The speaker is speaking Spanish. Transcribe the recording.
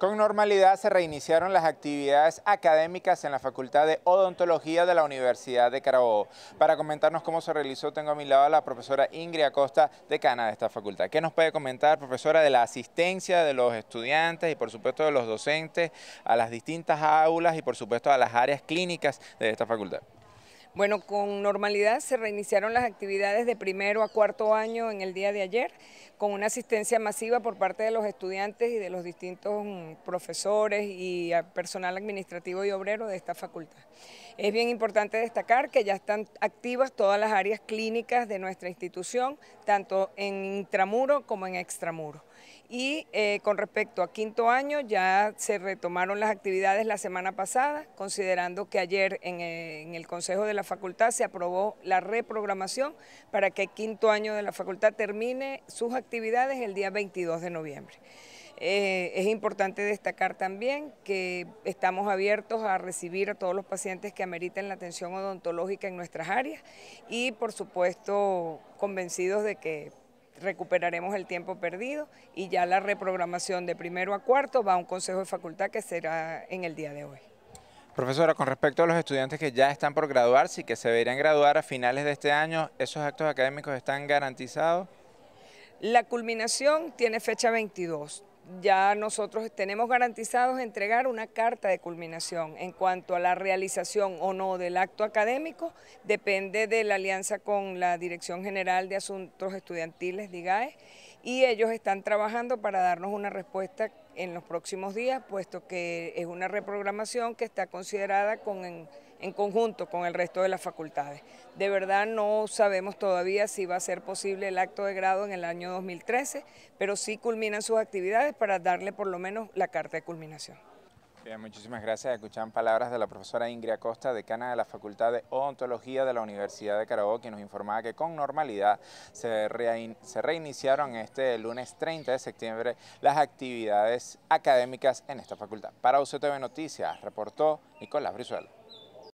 Con normalidad se reiniciaron las actividades académicas en la Facultad de Odontología de la Universidad de Carabobo. Para comentarnos cómo se realizó, tengo a mi lado a la profesora Ingrid Acosta, decana de esta facultad. ¿Qué nos puede comentar, profesora, de la asistencia de los estudiantes y, por supuesto, de los docentes a las distintas aulas y, por supuesto, a las áreas clínicas de esta facultad? Bueno, con normalidad se reiniciaron las actividades de primero a cuarto año en el día de ayer, con una asistencia masiva por parte de los estudiantes y de los distintos mm, profesores y ah, personal administrativo y obrero de esta facultad. Es bien importante destacar que ya están activas todas las áreas clínicas de nuestra institución, tanto en intramuro como en extramuro. Y eh, con respecto a quinto año, ya se retomaron las actividades la semana pasada, considerando que ayer en, eh, el Consejo de la Facultad se aprobó la reprogramación para que el quinto año de la facultad termine sus actividades el día 22 de noviembre. Eh, es importante destacar también que estamos abiertos a recibir a todos los pacientes que ameriten la atención odontológica en nuestras áreas y por supuesto convencidos de que recuperaremos el tiempo perdido y ya la reprogramación de primero a cuarto va a un consejo de facultad que será en el día de hoy. Profesora, con respecto a los estudiantes que ya están por graduarse y que se deberían graduar a finales de este año, ¿esos actos académicos están garantizados? La culminación tiene fecha 22 ya nosotros tenemos garantizados entregar una carta de culminación. En cuanto a la realización o no del acto académico, depende de la alianza con la Dirección General de Asuntos Estudiantiles, DIGAE, y ellos están trabajando para darnos una respuesta en los próximos días, puesto que es una reprogramación que está considerada con, en, en, conjunto con el resto de las facultades. De verdad no sabemos todavía si va a ser posible el acto de grado en el año 2013, pero sí culminan sus actividades para darle por lo menos la carta de culminación. Bien, eh, muchísimas gracias. Escuchan palabras de la profesora Ingrid Acosta, decana de la Facultad de Ontología de la Universidad de Carabobo, quien nos informaba que con normalidad se, reiniciaron este lunes 30 de septiembre las actividades académicas en esta facultad. Para UCTV Noticias, reportó Nicolás Brizuela.